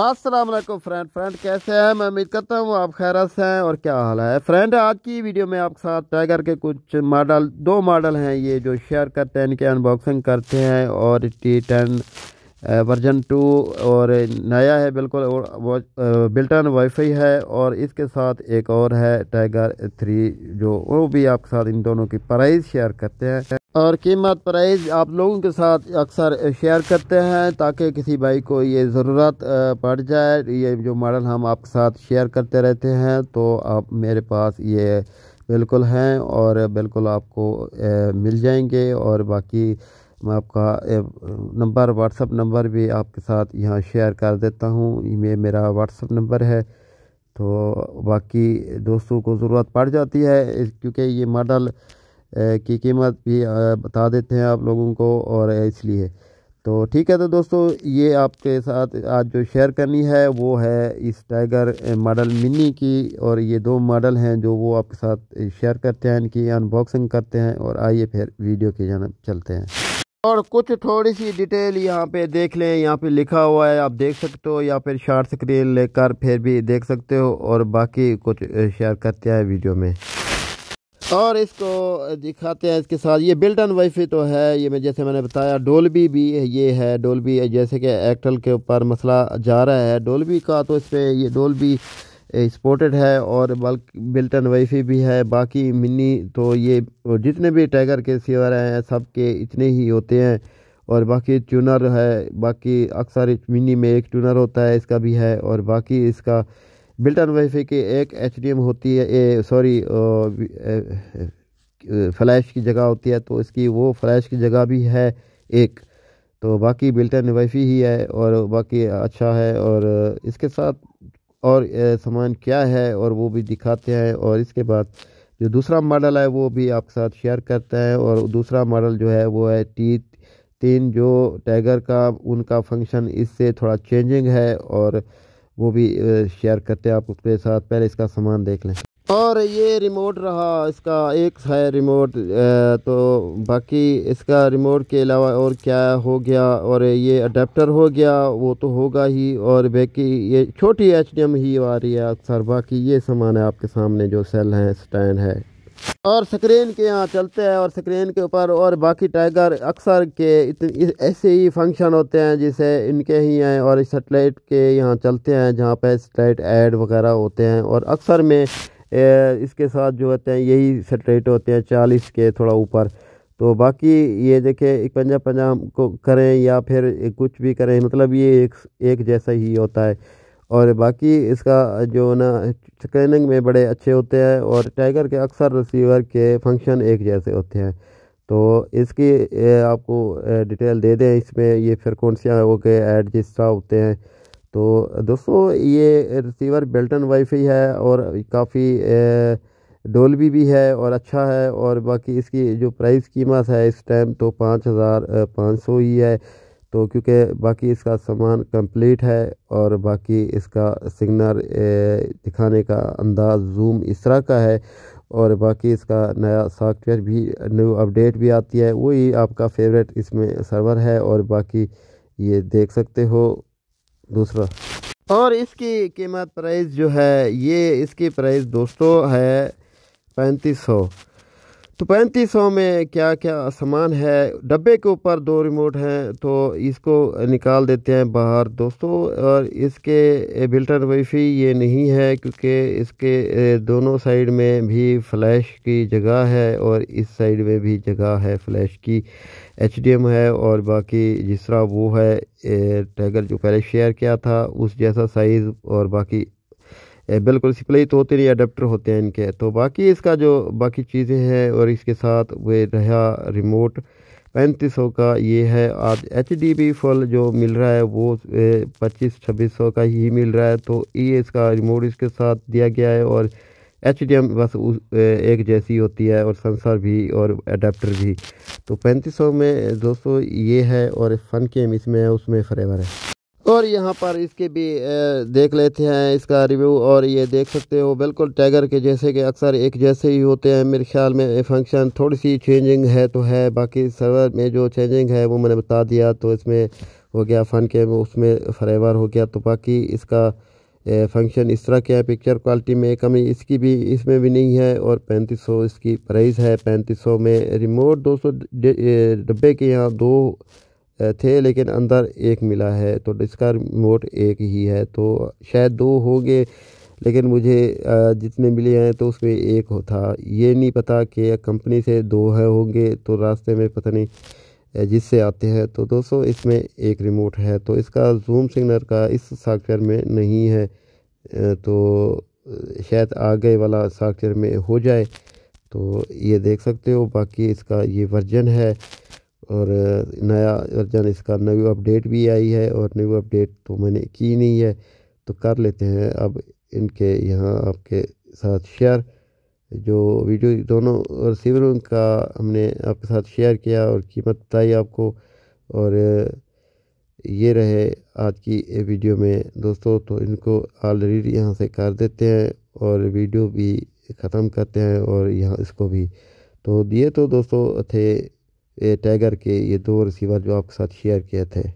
अस्सलाम वालेकुम friend friend कैसे हैं मैं उम्मीद करता हूँ आप खैरत से हैं और क्या हाल है फ्रेंड आज की वीडियो में आपके साथ टाइगर के कुछ मॉडल दो मॉडल हैं ये जो शेयर करते हैं इनके अनबॉक्सिंग करते हैं और टी टेन वर्जन टू और नया है बिल्कुल और बिल्टन वाईफाई है और इसके साथ एक और है टाइगर थ्री जो वो भी आपके साथ इन दोनों की प्राइस शेयर करते हैं और कीमत प्राइस आप लोगों के साथ अक्सर शेयर करते हैं ताकि किसी भाई को ये ज़रूरत पड़ जाए ये जो मॉडल हम आपके साथ शेयर करते रहते हैं तो आप मेरे पास ये बिल्कुल हैं और बिल्कुल आपको मिल जाएंगे और बाकी मैं आपका नंबर व्हाट्सअप नंबर भी आपके साथ यहाँ शेयर कर देता हूँ ये मेरा व्हाट्सअप नंबर है तो बाकी दोस्तों को ज़रूरत पड़ जाती है क्योंकि ये मॉडल की कीमत भी बता देते हैं आप लोगों को और इसलिए तो ठीक है तो दोस्तों ये आपके साथ आज जो शेयर करनी है वो है इस टाइगर मॉडल मिनी की और ये दो मॉडल हैं जो वो आपके साथ शेयर करते हैं इनकी अनबॉक्सिंग करते हैं और आइए फिर वीडियो की जानब चलते हैं और कुछ थोड़ी सी डिटेल यहाँ पे देख लें यहाँ पे लिखा हुआ है आप देख सकते हो या फिर शार्ट स्क्रीन लेकर फिर भी देख सकते हो और बाकी कुछ शेयर करते हैं वीडियो में और इसको दिखाते हैं इसके साथ ये बिल्ट इन वाईफाई तो है ये मैं जैसे मैंने बताया डोलबी भी ये है डोलबी जैसे कि एक्टल के ऊपर मसला जा रहा है डोलबी का तो इस पर ये डोलबी स्पोर्टेड है और बल्कि बिल्ट इन वाईफाई भी है बाकी मिनी तो ये जितने भी टाइगर के सीवर हैं सब के इतने ही होते हैं और बाकी ट्यूनर है बाकी अक्सर मिनी में एक ट्यूनर होता है इसका भी है और बाकी इसका बिल्टन अन वाईफाई की एक एच होती है सॉरी फ्लैश की जगह होती है तो इसकी वो फ्लैश की जगह भी है एक तो बाकी बिल्टन इन ही है और बाकी अच्छा है और इसके साथ और सामान क्या है और वो भी दिखाते हैं और इसके बाद जो दूसरा मॉडल है वो भी आपके साथ शेयर करते हैं और दूसरा मॉडल जो है वो है टी तीन जो टाइगर का उनका फंक्शन इससे थोड़ा चेंजिंग है और वो भी शेयर करते हैं आप उसके साथ पहले इसका सामान देख लें और ये रिमोट रहा इसका एक है रिमोट तो बाकी इसका रिमोट के अलावा और क्या हो गया और ये अडेप्टर हो गया वो तो होगा ही और बाकी ये छोटी एच ही आ रही है अक्सर बाकी ये सामान है आपके सामने जो सेल हैं स्टैंड है और स्क्रीन के यहाँ चलते हैं और स्क्रीन के ऊपर और बाकी टाइगर अक्सर के ऐसे ही फंक्शन होते हैं जिसे इनके ही हैं और सेटेलाइट के यहाँ चलते हैं जहाँ पे सेटेलाइट ऐड वगैरह होते हैं और अक्सर में इसके साथ जो होते हैं यही सेटेलाइट होते हैं चालीस के थोड़ा ऊपर तो बाकी ये देखे इकवंजा पंजा पंजा को करें या फिर कुछ भी करें मतलब ये एक एक जैसा ही होता है और बाकी इसका जो ना स्क्रीनिंग में बड़े अच्छे होते हैं और टाइगर के अक्सर रिसीवर के फंक्शन एक जैसे होते हैं तो इसकी आपको डिटेल दे दें इसमें ये फिर कौन के ऐड जिस तरह होते हैं तो दोस्तों ये रिसीवर बेल्टन वाईफाई है और काफ़ी डोल भी है और अच्छा है और बाकी इसकी जो प्राइस कीमत है इस टाइम तो पाँच हज़ार पाँच सौ ही है तो क्योंकि बाकी इसका सामान कंप्लीट है और बाकी इसका सिग्नल दिखाने का अंदाज जूम इस तरह का है और बाकी इसका नया सॉफ्टवेयर भी न्यू अपडेट भी आती है वही आपका फेवरेट इसमें सर्वर है और बाकी ये देख सकते हो दूसरा और इसकी कीमत प्राइस जो है ये इसकी प्राइस दोस्तों है पैंतीस सौ तो पैंतीस सौ में क्या क्या सामान है डब्बे के ऊपर दो रिमोट हैं तो इसको निकाल देते हैं बाहर दोस्तों और इसके बिल्टन वाईफाई ये नहीं है क्योंकि इसके दोनों साइड में भी फ्लैश की जगह है और इस साइड में भी जगह है फ्लैश की एच है और बाकी जिस तरह वो है टाइगर जो पहले शेयर किया था उस जैसा साइज़ और बाकी बिल्कुल तो होते नहीं अडेप्टर होते हैं इनके तो बाकी इसका जो बाकी चीज़ें हैं और इसके साथ वे रहा रिमोट पैंतीस सौ का ये है आज एच डी बी फल जो मिल रहा है वो पच्चीस छब्बीस सौ का ही मिल रहा है तो ये इसका रिमोट इसके साथ दिया गया है और एच डी एम बस एक जैसी होती है और सेंसर भी और अडेप्टर भी तो पैंतीस सौ में दोस्तों ये है और फन केम इसमें है उसमें फ्लेवर है और यहाँ पर इसके भी देख लेते हैं इसका रिव्यू और ये देख सकते हो बिल्कुल टाइगर के जैसे कि अक्सर एक जैसे ही होते हैं मेरे ख्याल में फंक्शन थोड़ी सी चेंजिंग है तो है बाकी सर्वर में जो चेंजिंग है वो मैंने बता दिया तो इसमें हो गया फन के उसमें फ्लेवर हो गया तो बाकी इसका फंक्शन इस तरह के पिक्चर क्वालिटी में कमी इसकी भी इसमें भी नहीं है और पैंतीस सौ इसकी प्राइस है पैंतीस सौ में रिमोट दो सौ डब्बे के यहाँ दो थे लेकिन अंदर एक मिला है तो इसका रिमोट एक ही है तो शायद दो हो गए लेकिन मुझे जितने मिले हैं तो उसमें एक था ये नहीं पता कि कंपनी से दो है होंगे तो रास्ते में पता नहीं जिससे आते हैं तो दोस्तों इसमें एक रिमोट है तो इसका जूम सिग्नल का इस सॉफ्टवेयर में नहीं है तो शायद आगे वाला सॉफ्टवेयर में हो जाए तो ये देख सकते हो बाकी इसका ये वर्जन है और नया वर्जन इसका न्यू अपडेट भी आई है और न्यू अपडेट तो मैंने की नहीं है तो कर लेते हैं अब इनके यहाँ आपके साथ शेयर जो वीडियो दोनों रिसीवरों का हमने आपके साथ शेयर किया और कीमत बताई आपको और ये रहे आज की वीडियो में दोस्तों तो इनको ऑलरेडी यहाँ से कर देते हैं और वीडियो भी ख़त्म करते हैं और यहाँ इसको भी तो दिए तो दोस्तों थे टाइगर के ये दो रिसीवर जो आपके साथ शेयर किए थे